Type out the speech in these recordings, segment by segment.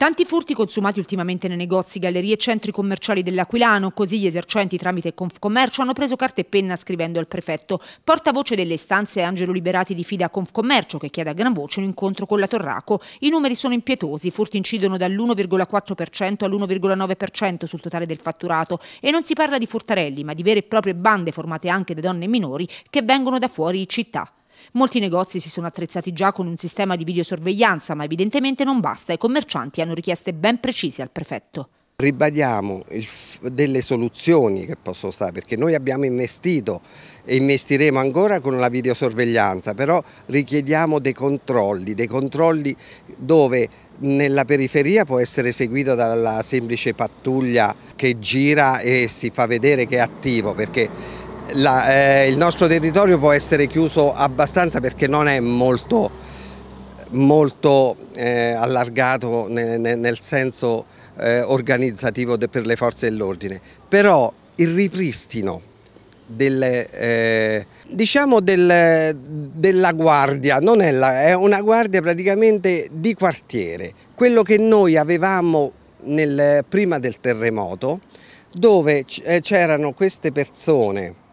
Tanti furti consumati ultimamente nei negozi, gallerie e centri commerciali dell'Aquilano, così gli esercenti tramite Confcommercio hanno preso carta e penna scrivendo al prefetto. Portavoce delle istanze è Angelo Liberati di Fida Confcommercio che chiede a gran voce un incontro con la Torraco. I numeri sono impietosi, i furti incidono dall'1,4% all'1,9% sul totale del fatturato e non si parla di furtarelli ma di vere e proprie bande formate anche da donne e minori che vengono da fuori città. Molti negozi si sono attrezzati già con un sistema di videosorveglianza, ma evidentemente non basta. I commercianti hanno richieste ben precise al prefetto. Ribadiamo il, delle soluzioni che possono stare, perché noi abbiamo investito e investiremo ancora con la videosorveglianza, però richiediamo dei controlli, dei controlli dove nella periferia può essere seguito dalla semplice pattuglia che gira e si fa vedere che è attivo, perché la, eh, il nostro territorio può essere chiuso abbastanza perché non è molto, molto eh, allargato nel, nel senso eh, organizzativo de, per le forze dell'ordine, però il ripristino del, eh, diciamo del, della guardia, non è, la, è una guardia praticamente di quartiere, quello che noi avevamo nel, prima del terremoto dove eh, c'erano queste persone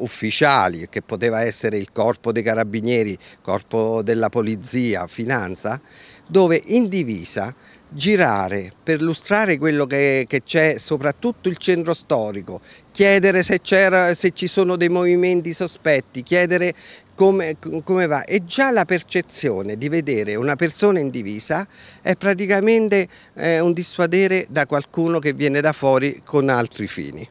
ufficiali, che poteva essere il corpo dei carabinieri, corpo della polizia, finanza, dove in divisa girare, lustrare quello che c'è, soprattutto il centro storico, chiedere se, se, ci sono dei movimenti sospetti, chiedere come, come va. E già la percezione di vedere una persona in divisa è praticamente eh, un dissuadere da qualcuno che viene da fuori con altri fini.